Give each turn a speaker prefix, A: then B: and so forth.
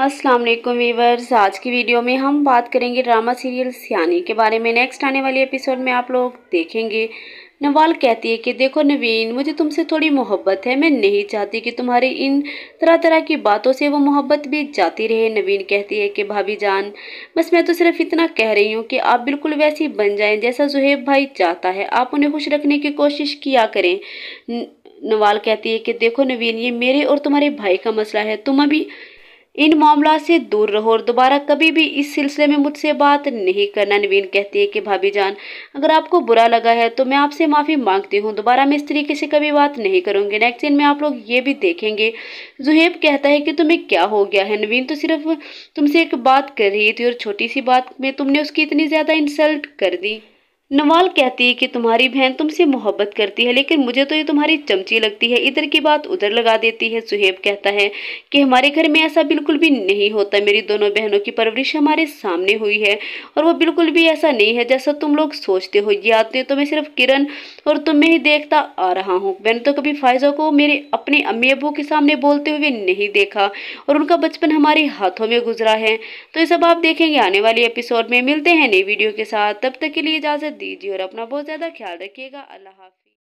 A: अस्सलाम वालेकुम वीवर्स आज की वीडियो में हम बात करेंगे ड्रामा सीरियल सियानी के बारे में नेक्स्ट आने वाले एपिसोड में आप लोग देखेंगे नवाल कहती है कि देखो नवीन मुझे तुमसे थोड़ी मोहब्बत है मैं नहीं चाहती कि तुम्हारी इन तरह तरह की बातों से वो मोहब्बत भी जाती रहे नवीन कहती है कि भाभी जान बस मैं तो सिर्फ इतना कह रही हूँ कि आप बिल्कुल वैसी बन जाएं जैसा जुहेब भाई चाहता है आप उन्हें खुश रखने की कोशिश किया करें नवाल कहती है कि देखो नवीन ये मेरे और तुम्हारे भाई का मसला है तुम अभी इन मामला से दूर रहो और दोबारा कभी भी इस सिलसिले में मुझसे बात नहीं करना नवीन कहती है कि भाभी जान अगर आपको बुरा लगा है तो मैं आपसे माफ़ी मांगती हूँ दोबारा मैं इस तरीके से कभी बात नहीं करूँगी नेक्स्ट दिन में आप लोग ये भी देखेंगे जुहेब कहता है कि तुम्हें क्या हो गया है नवीन तो सिर्फ तुमसे एक बात कर रही थी और छोटी सी बात में तुमने उसकी इतनी ज़्यादा इंसल्ट कर दी नवाल कहती है कि तुम्हारी बहन तुमसे मोहब्बत करती है लेकिन मुझे तो ये तुम्हारी चमची लगती है इधर की बात उधर लगा देती है सुहेब कहता है कि हमारे घर में ऐसा बिल्कुल भी नहीं होता मेरी दोनों बहनों की परवरिश हमारे सामने हुई है और वो बिल्कुल भी ऐसा नहीं है जैसा तुम लोग सोचते हो ये आते तो मैं सिर्फ किरण और तुम्हें ही देखता आ रहा हूँ मैंने तो कभी फायजा को मेरे अपने अम्मी अबू के सामने बोलते हुए नहीं देखा और उनका बचपन हमारे हाथों में गुजरा है तो ये सब आप देखेंगे आने वाले एपिसोड में मिलते हैं नई वीडियो के साथ तब तक के लिए इजाज़त दीजिए और अपना बहुत ज़्यादा ख्याल रखिएगा अल्लाह हाफि